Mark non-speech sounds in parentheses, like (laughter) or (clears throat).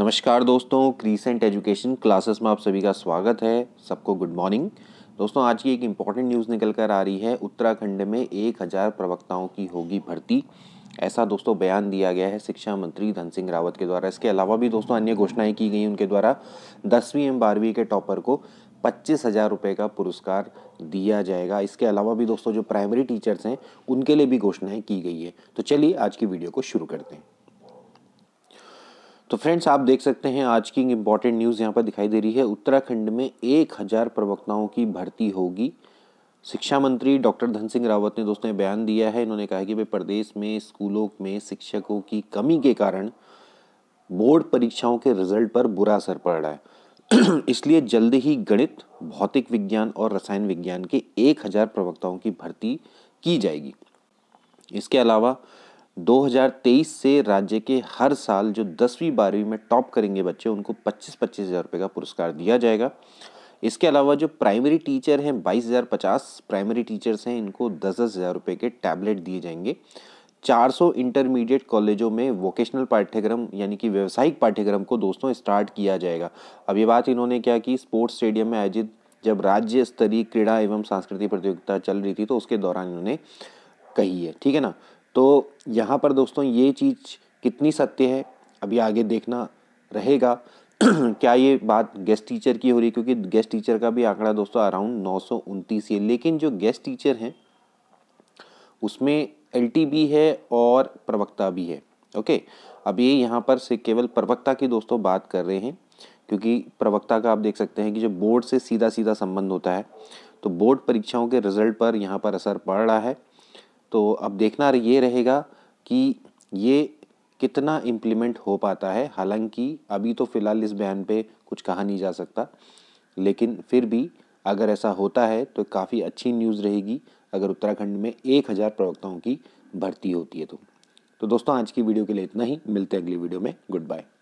नमस्कार दोस्तों crescent education classes में आप सभी का स्वागत है सबको गुड मॉर्निंग दोस्तों आज की एक इम्पॉर्टेंट न्यूज़ निकल कर आ रही है उत्तराखंड में एक हज़ार प्रवक्ताओं की होगी भर्ती ऐसा दोस्तों बयान दिया गया है शिक्षा मंत्री धन सिंह रावत के द्वारा इसके अलावा भी दोस्तों अन्य घोषणाएं की गई उनके द्वारा दसवीं एवं बारहवीं के टॉपर को पच्चीस हज़ार रुपये का पुरस्कार दिया जाएगा इसके अलावा भी दोस्तों जो प्राइमरी टीचर्स हैं उनके लिए भी घोषणाएँ की गई है तो चलिए आज की वीडियो को शुरू करते हैं तो फ्रेंड्स आप देख सकते हैं आज की इम्पॉर्टेंट न्यूज़ यहाँ पर दिखाई दे रही है उत्तराखंड में एक हज़ार प्रवक्ताओं की भर्ती होगी शिक्षा मंत्री डॉक्टर धन सिंह रावत ने दोस्तों बयान दिया है इन्होंने कहा कि भाई प्रदेश में स्कूलों में शिक्षकों की कमी के कारण बोर्ड परीक्षाओं के रिजल्ट पर बुरा असर पड़ रहा है (clears throat) इसलिए जल्द ही गणित भौतिक विज्ञान और रसायन विज्ञान के एक हज़ार प्रवक्ताओं की भर्ती की जाएगी इसके अलावा 2023 से राज्य के हर साल जो दसवीं बारहवीं में टॉप करेंगे बच्चे उनको पच्चीस पच्चीस हज़ार रुपये का पुरस्कार दिया जाएगा इसके अलावा जो प्राइमरी टीचर हैं बाईस हज़ार पचास प्राइमरी टीचर्स हैं इनको दस दस हज़ार रुपये के टैबलेट दिए जाएंगे 400 इंटरमीडिएट कॉलेजों में वोकेशनल पाठ्यक्रम यानी कि व्यावसायिक पाठ्यक्रम को दोस्तों स्टार्ट किया जाएगा अब ये बात इन्होंने क्या कि स्पोर्ट्स स्टेडियम में आयोजित जब राज्य स्तरीय क्रीड़ा एवं सांस्कृतिक प्रतियोगिता चल रही थी तो उसके दौरान इन्होंने कही है ठीक है ना तो यहाँ पर दोस्तों ये चीज़ कितनी सत्य है अभी आगे देखना रहेगा (clears throat) क्या ये बात गेस्ट टीचर की हो रही है क्योंकि गेस्ट टीचर का भी आंकड़ा दोस्तों अराउंड नौ सौ उनतीस है लेकिन जो गेस्ट टीचर हैं उसमें एल भी है और प्रवक्ता भी है ओके अब ये यहाँ पर से केवल प्रवक्ता की दोस्तों बात कर रहे हैं क्योंकि प्रवक्ता का आप देख सकते हैं कि जो बोर्ड से सीधा सीधा संबंध होता है तो बोर्ड परीक्षाओं के रिजल्ट पर यहाँ पर असर पड़ रहा है तो अब देखना ये रहेगा कि ये कितना इम्प्लीमेंट हो पाता है हालांकि अभी तो फ़िलहाल इस बयान पे कुछ कहा नहीं जा सकता लेकिन फिर भी अगर ऐसा होता है तो काफ़ी अच्छी न्यूज़ रहेगी अगर उत्तराखंड में एक हज़ार प्रवक्ताओं की भर्ती होती है तो तो दोस्तों आज की वीडियो के लिए इतना ही मिलते हैं अगली वीडियो में गुड बाय